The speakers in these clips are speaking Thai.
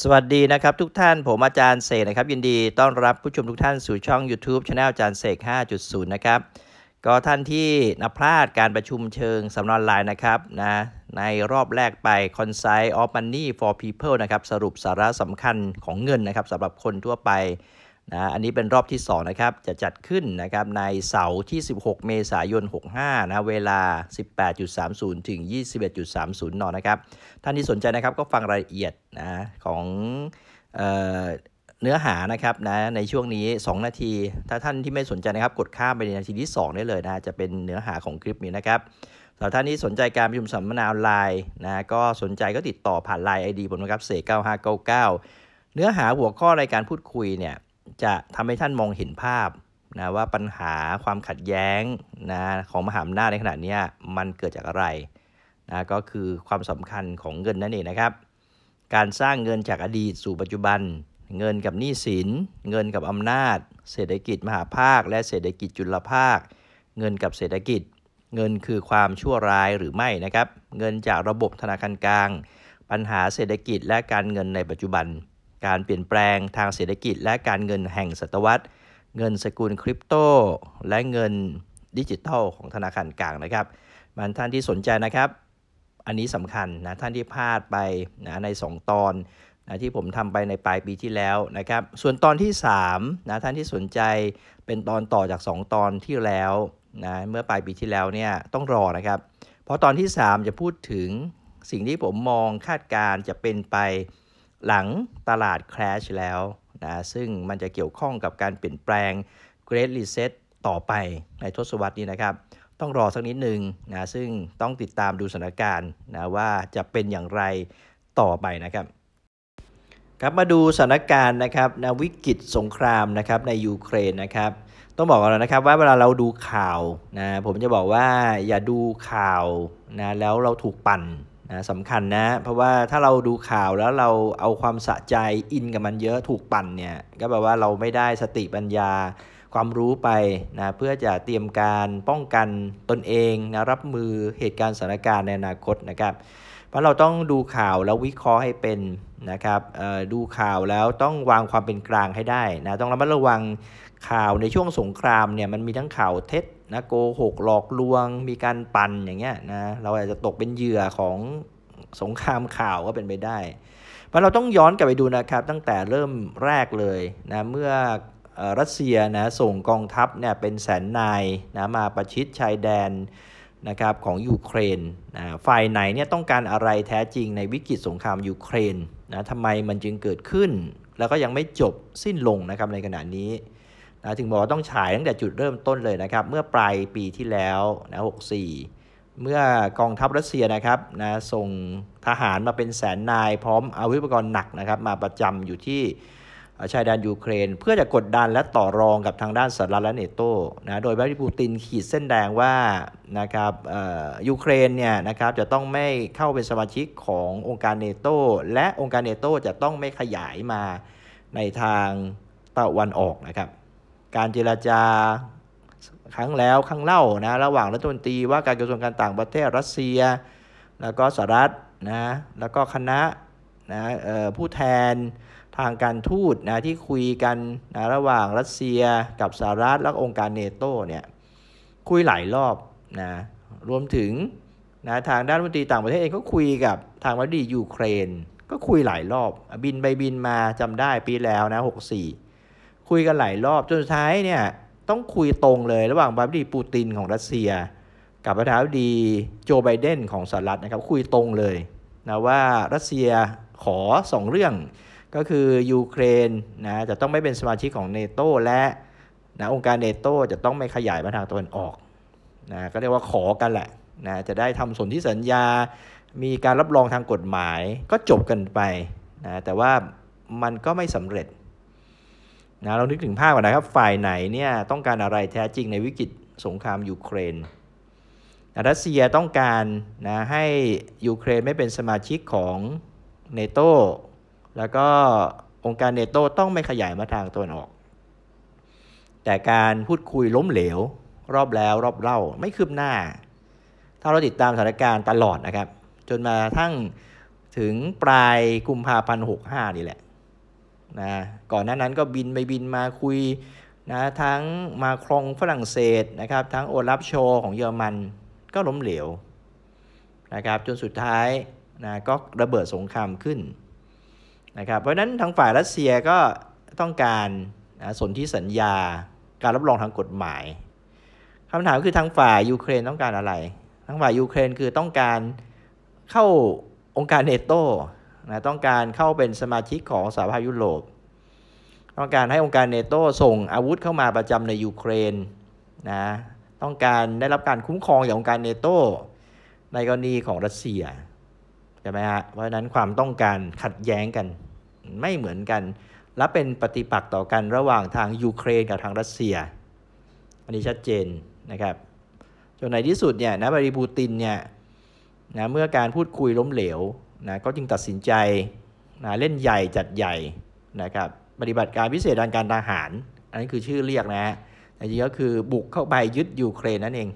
สวัสดีนะครับทุกท่านผมอาจารย์เสกนะครับยินดีต้อนรับผู้ชมทุกท่านสู่ช่อง YouTube c h anel อาจารย์เสก5.0นะครับก็ท่านที่นับพลาดการประชุมเชิงสำนักออนไลน์นะครับนะในรอบแรกไป c o n c i s e of Money for People นะครับ สรุปสาระสำคัญของเงินนะครับสำหรับคนทั่วไปนะอันนี้เป็นรอบที่2นะครับ จะจัดขึ้นนะครับในเสาร์ที่16 เมษายน 65นะเวลา 18.30ถึง21.30นนะครับ ท่านที่สนใจนะครับ ก็ฟังรายละเอียดนะของเเนื้อหานะครับนะในช่วงนี้ 2 นาที ถ้าท่านที่ไม่สนใจนะครับกดข้ามไปในนาทีที่2ได้เลยนะจะเป็นเนื้อหาของคลิปนี้นะครับสำหรับท่านที่สนใจการประชุมสัมมนาออนไลน์นะก็สนใจก็ติดต่อผ่านไลน์ไอดีผมนะครับเสก9599เนื้อหาหัวข้อในการพูดคุยเนี่ยจะทำให้ท่านมองเห็นภาพนะว่าปัญหาความขัดแย้งนะของมหาอำนาจในขณะนี้มันเกิดจากอะไรนะก็คือความสำคัญของเงินนั่นเองนะครับการสร้างเงินจากอดีตสู่ปัจจุบัน เงินกับหนี้สินเงินกับอำนาจ เศรษฐกิจมหาภาค และเศรษฐกิจจุลภาค เงินกับเศรษฐกิจ เงินคือความชั่วร้ายหรือไม่นะครับเงินจากระบบธนาคารกลาง ปัญหาเศรษฐกิจและการเงินในปัจจุบันการเปลี่ยนแปลงทางเศรษฐกิจและการเงินแห่งศตวรรษเงินสกุลคริปโต และเงินดิจิทัล ของธนาคารกลางนะครับมันท่านที่สนใจนะครับ อันนี้สำคัญนะท่านที่พลาดไปนะใน 2 ตอนนะที่ผมทำไปในปลายปีที่แล้วนะครับ ส่วนตอนที่ 3 นะ ท่านที่สนใจเป็นตอนต่อจาก 2 ตอนที่แล้วนะเมื่อปลายปีที่แล้วเนี่ยต้องรอนะครับ เพราะตอนที่ 3 จะพูดถึงสิ่งที่ผมมองคาดการจะเป็นไปหลังตลาดแคลชแล้วนะซึ่งมันจะเกี่ยวข้องกับการเปลี่ยนแปลง Great Reset ต่อไปในทศวรรษนี้นะครับ ต้องรอสักนิดหนึ่งนะซึ่งต้องติดตามดูสถานการณ์นะว่าจะเป็นอย่างไรต่อไปนะครับครับมาดูสถานการณ์นะครับนะวิกฤตสงครามนะครับในยูเครนนะครับ ต้องบอกก่อนนะครับว่าเวลาเราดูข่าวนะผมจะบอกว่าอย่าดูข่าวนะแล้วเราถูกปั่นนะสำคัญนะ เพราะว่าถ้าเราดูข่าวแล้วเราเอาความสะใจอินกับมันเยอะถูกปั่นเนี่ย ก็แปลว่าเราไม่ได้สติปัญญาความรู้ไปนะเพื่อจะเตรียมการป้องกันตนเองนะรับมือเหตุการณ์สถานการณ์ในอนาคตนะครับเพราะเราต้องดูข่าวแล้ววิเคราะห์ให้เป็นนะครับดูข่าวแล้วต้องวางความเป็นกลางให้ได้นะต้องระมัดระวังข่าวในช่วงสงครามเนี่ยมันมีทั้งข่าวเท็จนะโกหกหลอกลวงมีการปั่นอย่างเงี้ยนะเราอาจจะตกเป็นเหยื่อของสงครามข่าวก็เป็นไปได้มันเราต้องย้อนกลับไปดูนะครับ ตั้งแต่เริ่มแรกเลยนะเมื่อรัสเซียนะส่งกองทัพเนี่ยเป็นแสนนายนะมาประชิดชายแดนนะครับของยูเครนนะฝ่ายไหนเนี่ยต้องการอะไรแท้จริงในวิกฤตสงครามยูเครนนะทำไมมันจึงเกิดขึ้น แล้วก็ยังไม่จบสิ้นลงนะครับในขณะนี้นะถึงบอกว่าต้องฉายตั้งแต่จุดเริ่มต้นเลยนะครับ เมื่อปลายปีที่แล้วนะ64 เมื่อกองทัพรัสเซียนะครับนะส่งทหารมาเป็นแสนนายพร้อมอาวุธปกรณ์หนักนะครับ มาประจำอยู่ที่ชายแดนยูเครน เพื่อจะกดดันและต่อรองกับทางด้านสหรัฐและเนโตนะโดยวลาดิปูตินขีดเส้นแดงว่านะครับยูเครนเนี่ยนะครับจะต้องไม่เข้าเป็นสมาชิกขององค์การเนโตและองค์การเนโตจะต้องไม่ขยายมาในทางตะวันออกนะครับการเจราจาครั้งแล้วครั้งเล่านะระหว่างรัฐมนตรีว่าการกระทรวงการต่างประเทศรัสเซียแล้วก็สหรัฐนะแล้วก็คณะนะผู้แทนทางการทูตนะที่คุยกันนะระหว่างรัสเซียกับสหรัฐและองค์การเนโตเนี่ยคุยหลายรอบนะรวมถึงนะทางด้านรัฐมนตรีต่างประเทศเองก็คุยกับทางวัดียูเครน ก็คุยหลายรอบ บินไปบินมาจำได้ปีแล้วนะ64คุยกันหลายรอบ จนสุดท้ายเนี่ยต้องคุยตรงเลยระหว่างบาิบดีปูตินของรัสเซีย กับประธานาธิบดีโจไบเดนของสหรัฐนะครับคุยตรงเลยนะว่ารัสเซียขอ 2 เรื่องก็คือยูเครนนะจะต้องไม่เป็นสมาชิกของเนโตและนะองค์การเนโตจะต้องไม่ขยายมาทางตะวันออกนะก็เรียกว่าขอกันแหละนะจะได้ทำสนธิสัญญามีการรับรองทางกฎหมายก็จบกันไปนะแต่ว่ามันก็ไม่สำเร็จนะเรานึกถึงภาพก่อนนะครับ ฝ่ายไหนเนี่ยต้องการอะไรแท้จริงในวิกฤตสงครามยูเครนรัสเซียต้องการนะให้ยูเครนไม่เป็นสมาชิกของเนโตแล้วก็องค์การเนโตต้องไม่ขยายมาทางตะวันออก แต่การพูดคุยล้มเหลวรอบแล้วรอบเล่าไม่คืบหน้า ถ้าเราติดตามสถานการณ์ตลอดนะครับ จนมาทั้งถึงปลายกุมภาพันธ์หกห้านี่แหละนะก่อนหน้านั้นก็บินไปบินมาคุยนะทั้งมาครองฝรั่งเศสนะครับทั้งโอลับโชของเยอรมันก็ล้มเหลวนะครับจนสุดท้ายนะก็ระเบิดสงครามขึ้นนะครับเพราะนั้นทางฝ่ายรัสเซียก็ต้องการนะสนธิสัญญาการรับรองทางกฎหมายคำถามคือทางฝ่ายยูเครนต้องการอะไรทางฝ่ายยูเครนคือต้องการเข้าองค์การเนโตนะต้องการเข้าเป็นสมาชิกของสหภาพยุโรป ต้องการให้องค์การเนโตส่งอาวุธเข้ามาประจำในยูเครน นะ ต้องการได้รับการคุ้มครองจากองค์การเนโตในกรณีของรัสเซีย ใช่ไหมฮะ เพราะนั้นความต้องการขัดแย้งกัน ไม่เหมือนกัน และเป็นปฏิปักษ์ต่อกัน ระหว่างทางยูเครนกับทางรัสเซีย อันนี้ชัดเจนนะครับ จนในที่สุดเนี่ยนะบริบูตินเนี่ย นะ เมื่อการพูดคุยล้มเหลวนะก็จึงตัดสินใจนะเล่นใหญ่จัดใหญ่นะครับปฏิบัติการพิเศษทางการทหาร อันนี้คือชื่อเรียกนะฮะจริงก็คือบุกเข้าไปยึดยูเครนนั่นเอง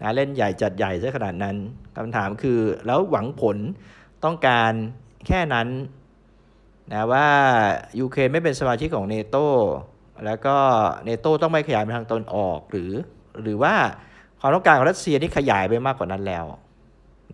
นะเล่นใหญ่จัดใหญ่ซะขนาดนั้นคำถามคือ แล้วหวังผลต้องการแค่นั้นนะว่ายูเครนไม่เป็นสมาชิกของเนโตแล้วก็เนโตต้องไม่ขยายไปทางตนออกหรือ หรือว่า ความต้องการของรัสเซียนี่ขยายไปมากกว่านั้นแล้ว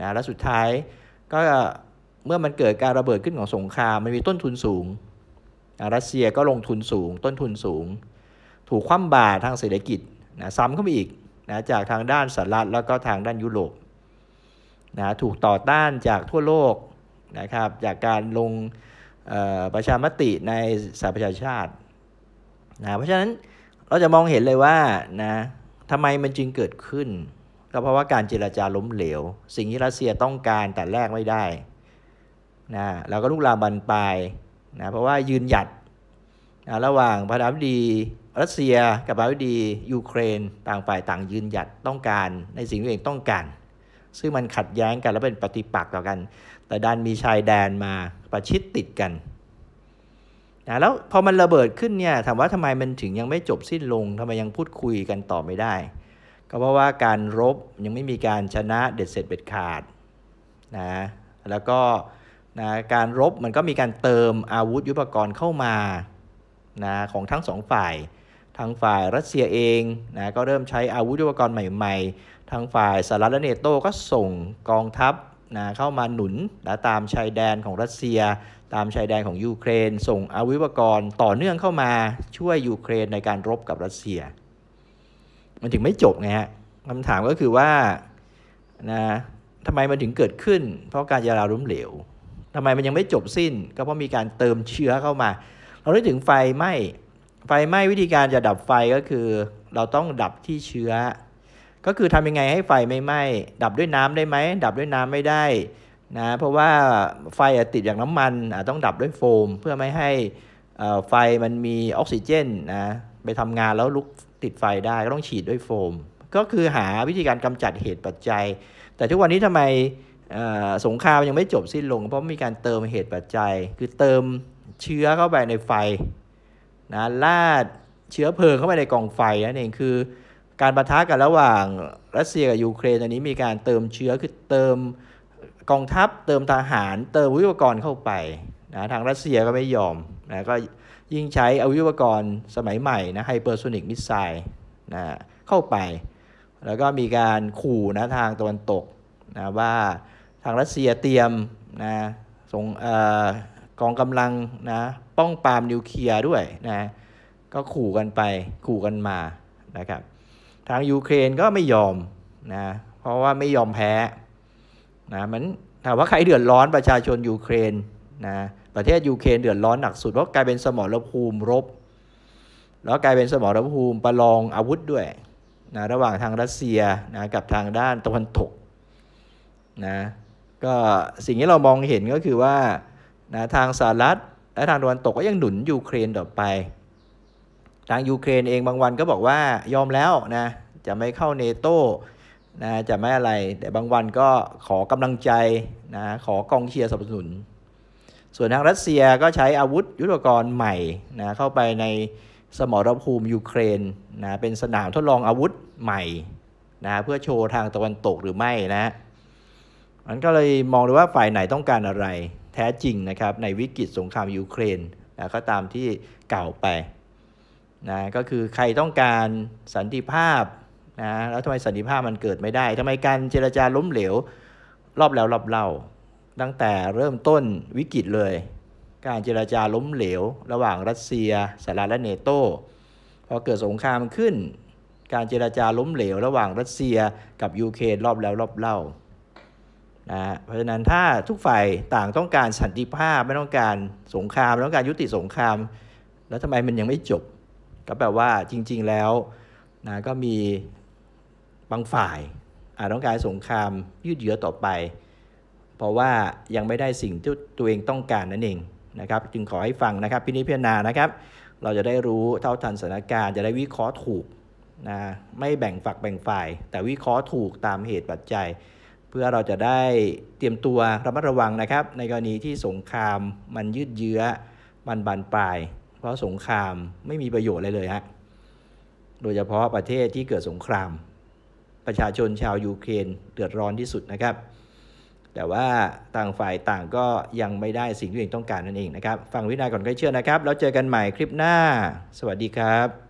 นะและสุดท้ายก็เมื่อมันเกิดการระเบิดขึ้นของสงครามมันมีต้นทุนสูงรัสเซียก็ลงทุนสูงต้นทุนสูง ถูกคว่ำบาตรทางเศรษฐกิจนะซ้ำเข้าไปอีกนะจากทางด้านสหรัฐแล้วก็ทางด้านยุโรปนะถูกต่อต้านจากทั่วโลกนะครับจากการลงประชามติในสหประชาชาตินะเพราะฉะนั้นเราจะมองเห็นเลยว่านะทำไมมันจึงเกิดขึ้นก็เพราะว่าการเจรจาล้มเหลวสิ่งที่รัสเซียต้องการแต่แรกไม่ได้นะแล้วก็ลุกลามบันปลายนะเพราะว่ายืนหยัดนะระหว่างพระดานาบดีรัสเซีย กับพระดานาบดียูเครน ต่างฝ่ายต่างยืนหยัดต้องการ ในสิ่งที่เองต้องการซึ่งมันขัดแย้งกันและเป็นปฏิปักษ์ต่อกัน แต่ดันมีชายแดนมาประชิดติดกันนะแล้วพอมันระเบิดขึ้นเนี่ยถามว่าทำไมมันถึงยังไม่จบสิ้นลงทำไมยังพูดคุยกันต่อไม่ได้ก็เพราะว่าการรบยังไม่มีการชนะเด็ดเสร็จเด็ดขาดนะ แล้วก็นะการรบมันก็มีการเติมอาวุธยุทธปกรณ์เข้ามานะของทั้งสองฝ่ายทางฝ่ายรัสเซียเองนะก็เริ่มใช้อาวุธยุทธปกรณ์ใหม่ๆ ทางฝ่ายสหรัฐและเนโตก็ส่งกองทัพนะเข้ามาหนุนและตามชายแดนของรัสเซีย ตามชายแดนของยูเครนส่งอาวุธยุทธปกรณ์ต่อเนื่องเข้ามาช่วยยูเครนในการรบกับรัสเซียมันถึงไม่จบไงฮะคำถามก็คือว่านะทำไมมันถึงเกิดขึ้น เพราะการยาราล้มเหลวทำไมมันยังไม่จบสิ้น ก็เพราะมีการเติมเชื้อเข้ามาเราได้ถึงไฟไหม้ไฟไหม้วิธีการจะดับไฟก็คือเราต้องดับที่เชื้อ ก็คือทำยังไงให้ไฟไม่ไหม้ดับด้วยน้ำได้ไหม ดับด้วยน้ำไม่ได้นะเพราะว่าไฟติดอย่างน้ำมันต้องดับด้วยโฟม เพื่อไม่ให้ไฟมันมีออกซิเจนนะไปทำงานแล้วลุกติดไฟได้ ก็ต้องฉีดด้วยโฟม ก็คือหาวิธีการกำจัดเหตุปัจจัย แต่ทุกวันนี้ทำไมสงครามยังไม่จบสิ้นลงเพราะมีการเติมเหตุปัจจัยคือเติมเชื้อเข้าไปในไฟนะลาดเชื้อเพลิงเข้าไปในกองไฟนั่นเองคือ การประทะกันระหว่างรัสเซียกับยูเครนตอนนี้มีการเติมเชื้อคือเติมกองทัพ เติมทหาร เติมวิทยรกรเข้าไปนะทางรัสเซียก็ไม่ยอมนะก็ยิ่งใช้อาวุธกรสมัยใหม่นะไฮเปอร์โซนิกมิสไซล์นะเข้าไป แล้วก็มีการขู่นะทางตะวันตกนะว่าทางรัสเซียเตรียมนะส่งกองกำลังนะป้องปรามนิวเคลียร์ด้วยนะก็ขู่กันไปขู่กันมานะครับ ทางยูเครนก็ไม่ยอมนะเพราะว่าไม่ยอมแพ้นะมันถามว่าใครเดือดร้อนประชาชนยูเครนนะประเทศยูเครนเดือดร้อนหนักสุดเพราะกลายเป็นสมรภูมิรบแล้วกลายเป็นสมรภูมิประลองอาวุธด้วยนะระหว่างทางรัสเซียนะกับทางด้านตะวันตกนะก็สิ่งที่เรามองเห็นก็คือว่านะทางสหรัฐและทางตะวันตกก็ยังหนุนยูเครนต่อไป ทางยูเครนเองบางวันก็บอกว่ายอมแล้วนะจะไม่เข้าเนโตนะจะไม่อะไรแต่บางวันก็ขอกำลังใจนะขอกองเชียร์สนับสนุนส่วนทางรัสเซียก็ใช้อาวุธยุทโธปกรณ์ใหม่นะเข้าไปในสมรภูมิยูเครนนะเป็นสนามทดลองอาวุธใหม่นะเพื่อโชว์ทางตะวันตกหรือไม่นะมันก็เลยมองดูว่าฝ่ายไหนต้องการอะไร แท้จริงนะครับในวิกฤตสงครามยูเครนนะก็ตามที่กล่าวไปนะก็คือใครต้องการสันติภาพนะแล้วทำไมสันติภาพมันเกิดไม่ได้ทำไมการเจรจาล้มเหลวรอบแล้วรอบเล่าตั้งแต่เริ่มต้นวิกฤตเลย การเจราจาล้มเหลว ระหว่างรัสเซียสหรัฐและเนโตพอเกิดสงครามขึ้น การเจราจาล้มเหลวระหว่างรัสเซียกับยูเครนรอบแล้วรอบเล่านะเพราะฉะนั้นถ้าทุกฝ่ายต่างต้องการสันติภาพไม่ต้องการสงครามไม่ต้องการยุติสงคราม แล้วทำไมมันยังไม่จบ ก็แปลว่าจริงๆแล้วนะก็มีบางฝ่ายอาจต้องการสงคราม ยืดเยื้อต่อไปเพราะว่ายังไม่ได้สิ่งที่ตัวเองต้องการนั่นเองนะครับ จึงขอให้ฟังนะครับ พินิพิจารณานะครับ เราจะได้รู้เท่าทันสถานการณ์จะได้วิเคราะห์ถูกนะไม่แบ่งฝักแบ่งฝ่าย แต่วิเคราะห์ถูกตามเหตุปัจจัย เพื่อเราจะได้เตรียมตัวระมัดระวังนะครับ ในกรณีที่สงครามมันยืดเยื้อมันบานปลาย เพราะสงครามไม่มีประโยชน์เลยเลยฮะโดยเฉพาะประเทศที่เกิดสงคราม ประชาชนชาวยูเครนเดือดร้อนที่สุดนะครับแต่ว่าต่างฝ่ายต่างก็ยังไม่ได้สิ่งที่ตัวเองต้องการนั่นเองนะครับ ฟังวินัยก่อนกล้เชื่อนะครับ แล้วเจอกันใหม่คลิปหน้า สวัสดีครับ